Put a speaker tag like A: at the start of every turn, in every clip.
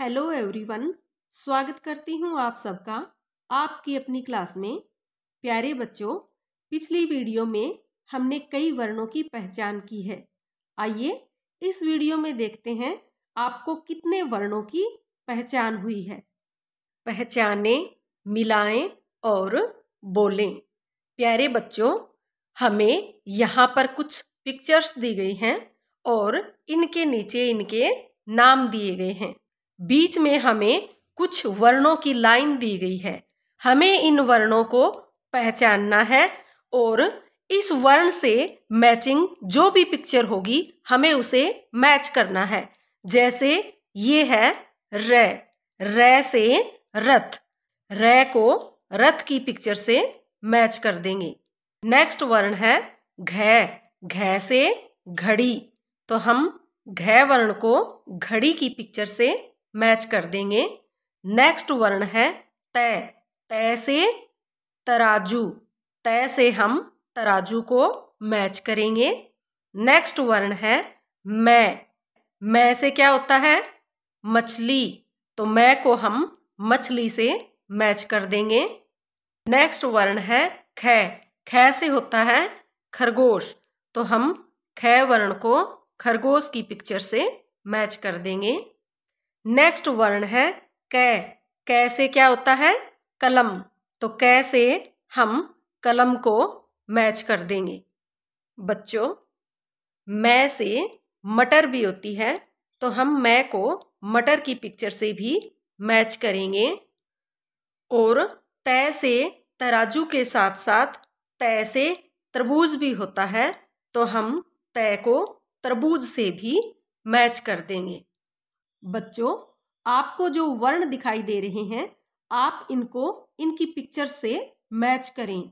A: hello everyone स्वागत करती हूँ आप सबका आपकी अपनी क्लास में प्यारे बच्चों पिछली वीडियो में हमने कई वर्णों की पहचान की है आइए इस वीडियो में देखते हैं आपको कितने वर्णों की पहचान हुई है पहचाने मिलाएं और बोलें प्यारे बच्चों हमें यहाँ पर कुछ पिक्चर्स दी गई हैं और इनके नीचे इनके नाम दिए गए हैं बीच में हमें कुछ वर्णों की लाइन दी गई है हमें इन वर्णों को पहचानना है और इस वर्ण से मैचिंग जो भी पिक्चर होगी हमें उसे मैच करना है जैसे ये है र र से रथ र को रथ की पिक्चर से मैच कर देंगे नेक्स्ट वर्ण है घ घ से घड़ी तो हम घ वर्ण को घड़ी की पिक्चर से मैच कर देंगे नेक्स्ट वर्ण है तय तय से तराजू तय से हम तराजू को मैच करेंगे नेक्स्ट वर्ण है मैं मैं से क्या होता है मछली तो मैं को हम मछली से मैच कर देंगे नेक्स्ट वर्ण है ख ख से होता है खरगोश तो हम ख वर्ण को खरगोश की पिक्चर से मैच कर देंगे नेक्स्ट वर्ण है कै कै से क्या होता है कलम तो कै से हम कलम को मैच कर देंगे बच्चों मैं से मटर भी होती है तो हम मैं को मटर की पिक्चर से भी मैच करेंगे और तय से तराजू के साथ साथ तय से तरबूज भी होता है तो हम तय को तरबूज से भी मैच कर देंगे बच्चों आपको जो वर्ण दिखाई दे रहे हैं आप इनको इनकी पिक्चर से मैच करें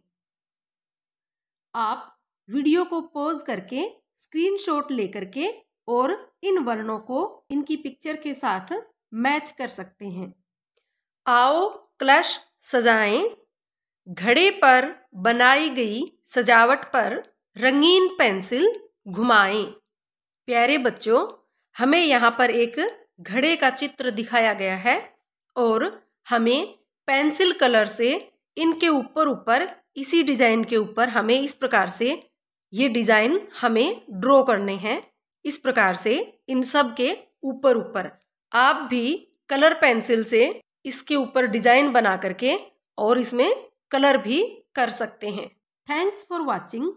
A: आप वीडियो को पॉज करके स्क्रीनशॉट लेकर के और इन वर्णों को इनकी पिक्चर के साथ मैच कर सकते हैं आओ क्लश सजाएं घड़े पर बनाई गई सजावट पर रंगीन पेंसिल घुमाएं प्यारे बच्चों हमें यहाँ पर एक घड़े का चित्र दिखाया गया है और हमें पेंसिल कलर से इनके ऊपर ऊपर इसी डिज़ाइन के ऊपर हमें इस प्रकार से ये डिज़ाइन हमें ड्रॉ करने हैं इस प्रकार से इन सब के ऊपर ऊपर आप भी कलर पेंसिल से इसके ऊपर डिज़ाइन बना करके और इसमें कलर भी कर सकते हैं थैंक्स फॉर वॉचिंग